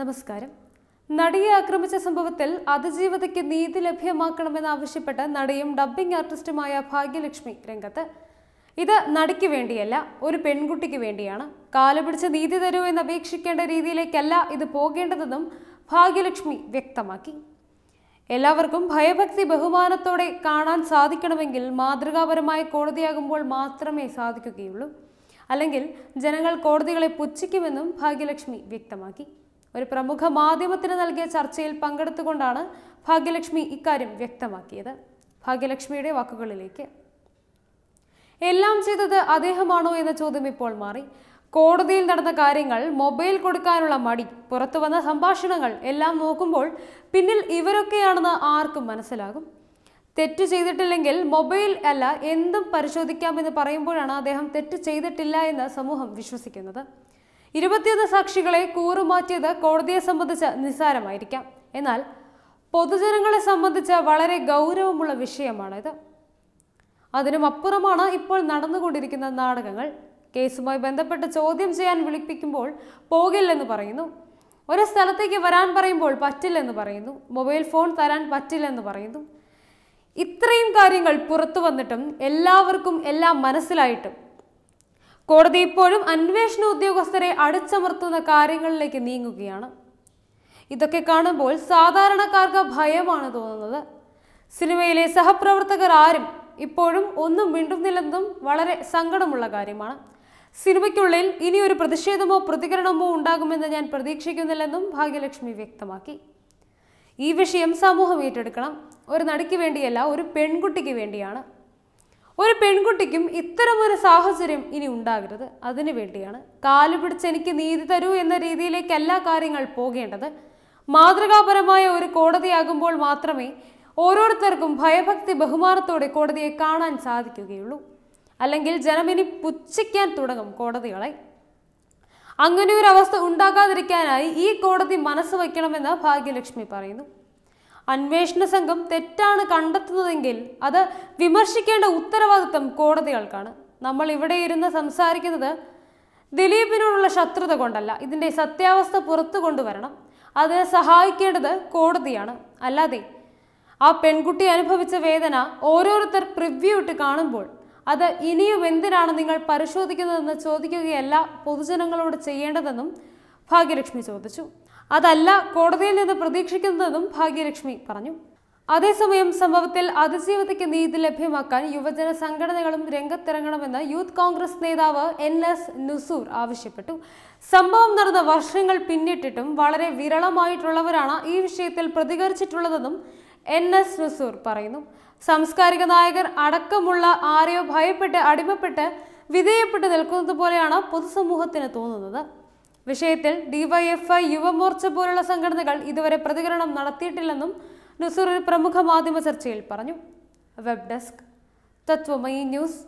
നമസ്കാരം നടിയെ ആക്രമിച്ച സംഭവത്തിൽ അതിജീവിതയ്ക്ക് നീതി ലഭ്യമാക്കണമെന്നാവശ്യപ്പെട്ട് നടിയും ഡബ്ബിംഗ് ആർട്ടിസ്റ്റുമായ ഭാഗ്യലക്ഷ്മി രംഗത്ത് ഇത് നടിക്ക് വേണ്ടിയല്ല ഒരു പെൺകുട്ടിക്ക് വേണ്ടിയാണ് കാലുപിടിച്ച് നീതി തരൂ എന്ന് അപേക്ഷിക്കേണ്ട രീതിയിലേക്കല്ല ഇത് പോകേണ്ടതെന്നും ഭാഗ്യലക്ഷ്മി വ്യക്തമാക്കി എല്ലാവർക്കും ഭയഭക്തി ബഹുമാനത്തോടെ കാണാൻ സാധിക്കണമെങ്കിൽ മാതൃകാപരമായ കോടതിയാകുമ്പോൾ മാത്രമേ സാധിക്കുകയുള്ളൂ അല്ലെങ്കിൽ ജനങ്ങൾ കോടതികളെ പുച്ഛിക്കുമെന്നും ഭാഗ്യലക്ഷ്മി വ്യക്തമാക്കി ഒരു പ്രമുഖ മാധ്യമത്തിന് നൽകിയ ചർച്ചയിൽ പങ്കെടുത്തുകൊണ്ടാണ് ഭാഗ്യലക്ഷ്മി ഇക്കാര്യം വ്യക്തമാക്കിയത് ഭാഗ്യലക്ഷ്മിയുടെ വാക്കുകളിലേക്ക് എല്ലാം ചെയ്തത് അദ്ദേഹമാണോ എന്ന ചോദ്യം ഇപ്പോൾ മാറി കോടതിയിൽ നടന്ന കാര്യങ്ങൾ മൊബൈൽ കൊടുക്കാനുള്ള മടി പുറത്തു വന്ന സംഭാഷണങ്ങൾ എല്ലാം നോക്കുമ്പോൾ പിന്നിൽ ഇവരൊക്കെയാണെന്ന് ആർക്കും മനസ്സിലാകും തെറ്റ് ചെയ്തിട്ടില്ലെങ്കിൽ മൊബൈൽ അല്ല എന്തും പരിശോധിക്കാമെന്ന് പറയുമ്പോഴാണ് അദ്ദേഹം തെറ്റ് ചെയ്തിട്ടില്ല എന്ന് സമൂഹം വിശ്വസിക്കുന്നത് ഇരുപത്തിയൊന്ന് സാക്ഷികളെ കൂറുമാറ്റിയത് കോടതിയെ സംബന്ധിച്ച് നിസ്സാരമായിരിക്കാം എന്നാൽ പൊതുജനങ്ങളെ സംബന്ധിച്ച് വളരെ ഗൗരവമുള്ള വിഷയമാണിത് അതിനും അപ്പുറമാണ് ഇപ്പോൾ നടന്നുകൊണ്ടിരിക്കുന്ന നാടകങ്ങൾ കേസുമായി ബന്ധപ്പെട്ട് ചോദ്യം ചെയ്യാൻ വിളിപ്പിക്കുമ്പോൾ പോകില്ലെന്ന് പറയുന്നു ഒരു സ്ഥലത്തേക്ക് വരാൻ പറയുമ്പോൾ പറ്റില്ലെന്ന് പറയുന്നു മൊബൈൽ ഫോൺ തരാൻ പറ്റില്ലെന്ന് പറയുന്നു ഇത്രയും കാര്യങ്ങൾ പുറത്തു വന്നിട്ടും എല്ലാവർക്കും എല്ലാം മനസ്സിലായിട്ടും കോടതി ഇപ്പോഴും അന്വേഷണ ഉദ്യോഗസ്ഥരെ അടിച്ചമർത്തുന്ന കാര്യങ്ങളിലേക്ക് നീങ്ങുകയാണ് ഇതൊക്കെ കാണുമ്പോൾ സാധാരണക്കാർക്ക് ഭയമാണ് തോന്നുന്നത് സിനിമയിലെ സഹപ്രവർത്തകർ ആരും ഇപ്പോഴും ഒന്നും മിണ്ടുന്നില്ലെന്നും വളരെ സങ്കടമുള്ള കാര്യമാണ് സിനിമയ്ക്കുള്ളിൽ ഇനിയൊരു പ്രതിഷേധമോ പ്രതികരണമോ ഉണ്ടാകുമെന്ന് ഞാൻ പ്രതീക്ഷിക്കുന്നില്ലെന്നും ഭാഗ്യലക്ഷ്മി വ്യക്തമാക്കി ഈ വിഷയം സമൂഹം ഏറ്റെടുക്കണം ഒരു നടിക്ക് വേണ്ടിയല്ല ഒരു പെൺകുട്ടിക്ക് വേണ്ടിയാണ് ഒരു പെൺകുട്ടിക്കും ഇത്തരമൊരു സാഹചര്യം ഇനി ഉണ്ടാകരുത് അതിനു വേണ്ടിയാണ് കാലു പിടിച്ച് എനിക്ക് നീതി തരൂ എന്ന രീതിയിലേക്ക് എല്ലാ കാര്യങ്ങൾ പോകേണ്ടത് മാതൃകാപരമായ ഒരു കോടതിയാകുമ്പോൾ മാത്രമേ ഓരോരുത്തർക്കും ഭയഭക്തി ബഹുമാനത്തോടെ കോടതിയെ കാണാൻ സാധിക്കുകയുള്ളൂ അല്ലെങ്കിൽ ജനമിനി പുച്ഛിക്കാൻ തുടങ്ങും കോടതികളെ അങ്ങനെ ഒരു അവസ്ഥ ഉണ്ടാകാതിരിക്കാനായി ഈ കോടതി മനസ്സ് വയ്ക്കണമെന്ന് ഭാഗ്യലക്ഷ്മി പറയുന്നു അന്വേഷണ സംഘം തെറ്റാണ് കണ്ടെത്തുന്നതെങ്കിൽ അത് വിമർശിക്കേണ്ട ഉത്തരവാദിത്തം കോടതികൾക്കാണ് നമ്മൾ ഇവിടെ ഇരുന്ന് സംസാരിക്കുന്നത് ദിലീപിനോടുള്ള ശത്രുത കൊണ്ടല്ല ഇതിൻ്റെ സത്യാവസ്ഥ പുറത്തു കൊണ്ടുവരണം അതിനെ സഹായിക്കേണ്ടത് കോടതിയാണ് അല്ലാതെ ആ പെൺകുട്ടി അനുഭവിച്ച വേദന ഓരോരുത്തർ പ്രിവ്യൂ ഇട്ട് കാണുമ്പോൾ അത് ഇനിയും എന്തിനാണ് നിങ്ങൾ പരിശോധിക്കുന്നതെന്ന് ചോദിക്കുകയല്ല പൊതുജനങ്ങളോട് ചെയ്യേണ്ടതെന്നും ഭാഗ്യലക്ഷ്മി ചോദിച്ചു അതല്ല കോടതിയിൽ നിന്ന് പ്രതീക്ഷിക്കുന്നതെന്നും ഭാഗ്യലക്ഷ്മി പറഞ്ഞു അതേസമയം സംഭവത്തിൽ അതിജീവിതയ്ക്ക് നീതി ലഭ്യമാക്കാൻ യുവജന സംഘടനകളും രംഗത്തിറങ്ങണമെന്ന് യൂത്ത് കോൺഗ്രസ് നേതാവ് എൻ എസ് നുസൂർ ആവശ്യപ്പെട്ടു സംഭവം നടന്ന വർഷങ്ങൾ പിന്നിട്ടിട്ടും വളരെ വിരളമായിട്ടുള്ളവരാണ് ഈ വിഷയത്തിൽ പ്രതികരിച്ചിട്ടുള്ളതെന്നും എൻ എസ് നുസൂർ പറയുന്നു സാംസ്കാരിക നായകർ അടക്കമുള്ള ആരെയോ ഭയപ്പെട്ട് അടിമപ്പെട്ട് വിധേയപ്പെട്ട് നിൽക്കുന്നത് പോലെയാണ് പൊതുസമൂഹത്തിന് തോന്നുന്നത് വിഷയത്തിൽ ഡിവൈഎഫ്ഐ യുവമോർച്ച പോലുള്ള സംഘടനകൾ ഇതുവരെ പ്രതികരണം നടത്തിയിട്ടില്ലെന്നും നുസൂർ പ്രമുഖ മാധ്യമ ചർച്ചയിൽ പറഞ്ഞു വെബ് ഡെസ്ക് തത്വമയി ന്യൂസ്